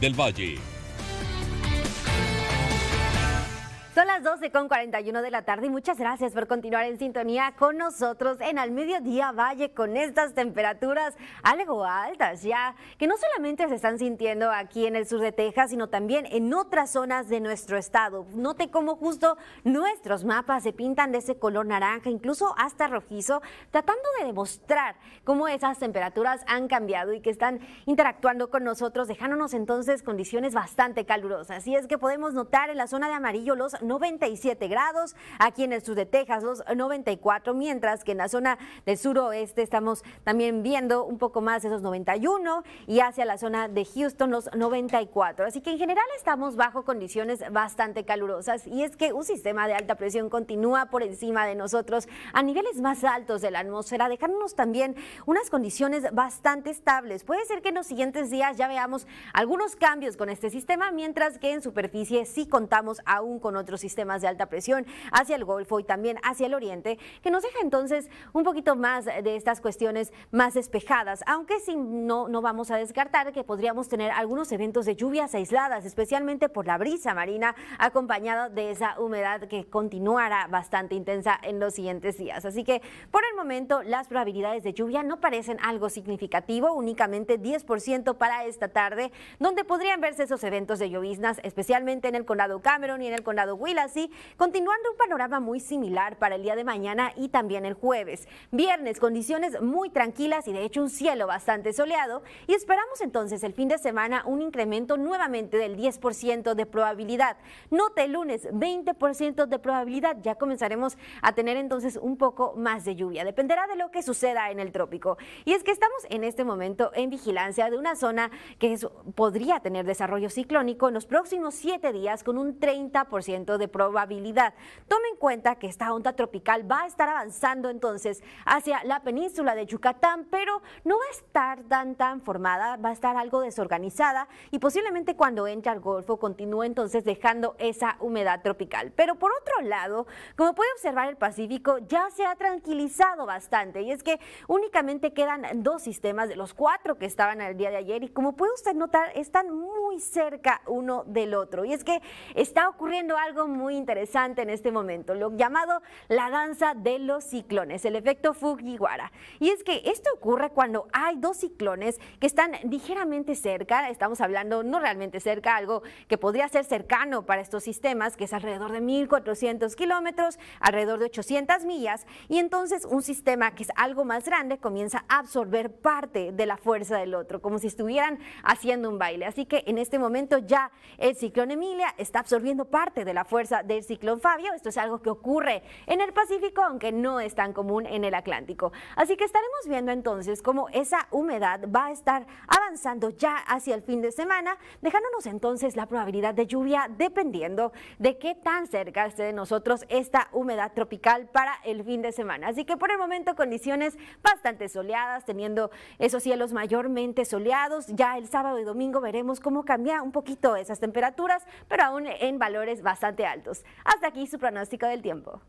del Valle. Son las 12,41 con de la tarde y muchas gracias por continuar en sintonía con nosotros en Al Mediodía Valle con estas temperaturas algo altas ya, que no solamente se están sintiendo aquí en el sur de Texas, sino también en otras zonas de nuestro estado. Note cómo justo nuestros mapas se pintan de ese color naranja, incluso hasta rojizo, tratando de demostrar cómo esas temperaturas han cambiado y que están interactuando con nosotros, dejándonos entonces condiciones bastante calurosas. Así es que podemos notar en la zona de amarillo los 97 grados, aquí en el sur de Texas los 94, mientras que en la zona del suroeste estamos también viendo un poco más esos 91 y hacia la zona de Houston los 94. Así que en general estamos bajo condiciones bastante calurosas y es que un sistema de alta presión continúa por encima de nosotros a niveles más altos de la atmósfera, dejándonos también unas condiciones bastante estables. Puede ser que en los siguientes días ya veamos algunos cambios con este sistema, mientras que en superficie sí contamos aún con otros sistemas de alta presión hacia el Golfo y también hacia el Oriente, que nos deja entonces un poquito más de estas cuestiones más despejadas, aunque si no, no vamos a descartar que podríamos tener algunos eventos de lluvias aisladas, especialmente por la brisa marina, acompañada de esa humedad que continuará bastante intensa en los siguientes días. Así que por el momento las probabilidades de lluvia no parecen algo significativo, únicamente 10% para esta tarde, donde podrían verse esos eventos de lloviznas, especialmente en el condado Cameron y en el condado y Así, continuando un panorama muy similar para el día de mañana y también el jueves. Viernes, condiciones muy tranquilas y de hecho un cielo bastante soleado y esperamos entonces el fin de semana un incremento nuevamente del 10% de probabilidad. Note el lunes 20% de probabilidad, ya comenzaremos a tener entonces un poco más de lluvia, dependerá de lo que suceda en el trópico. Y es que estamos en este momento en vigilancia de una zona que podría tener desarrollo ciclónico en los próximos siete días con un 30% de probabilidad. Tome en cuenta que esta onda tropical va a estar avanzando entonces hacia la península de Yucatán, pero no va a estar tan tan formada, va a estar algo desorganizada y posiblemente cuando entre al Golfo continúe entonces dejando esa humedad tropical. Pero por otro lado, como puede observar el Pacífico ya se ha tranquilizado bastante y es que únicamente quedan dos sistemas de los cuatro que estaban el día de ayer y como puede usted notar están muy cerca uno del otro y es que está ocurriendo algo muy interesante en este momento, lo llamado la danza de los ciclones, el efecto Fujiwara. Y es que esto ocurre cuando hay dos ciclones que están ligeramente cerca, estamos hablando no realmente cerca, algo que podría ser cercano para estos sistemas, que es alrededor de 1.400 kilómetros, alrededor de 800 millas, y entonces un sistema que es algo más grande comienza a absorber parte de la fuerza del otro, como si estuvieran haciendo un baile. Así que en este momento ya el ciclón Emilia está absorbiendo parte de la fuerza del ciclón Fabio. Esto es algo que ocurre en el Pacífico, aunque no es tan común en el Atlántico. Así que estaremos viendo entonces cómo esa humedad va a estar avanzando ya hacia el fin de semana, dejándonos entonces la probabilidad de lluvia dependiendo de qué tan cerca esté de nosotros esta humedad tropical para el fin de semana. Así que por el momento condiciones bastante soleadas, teniendo esos cielos mayormente soleados. Ya el sábado y domingo veremos cómo cambia un poquito esas temperaturas, pero aún en valores bastante altos. Hasta aquí su pronóstico del tiempo.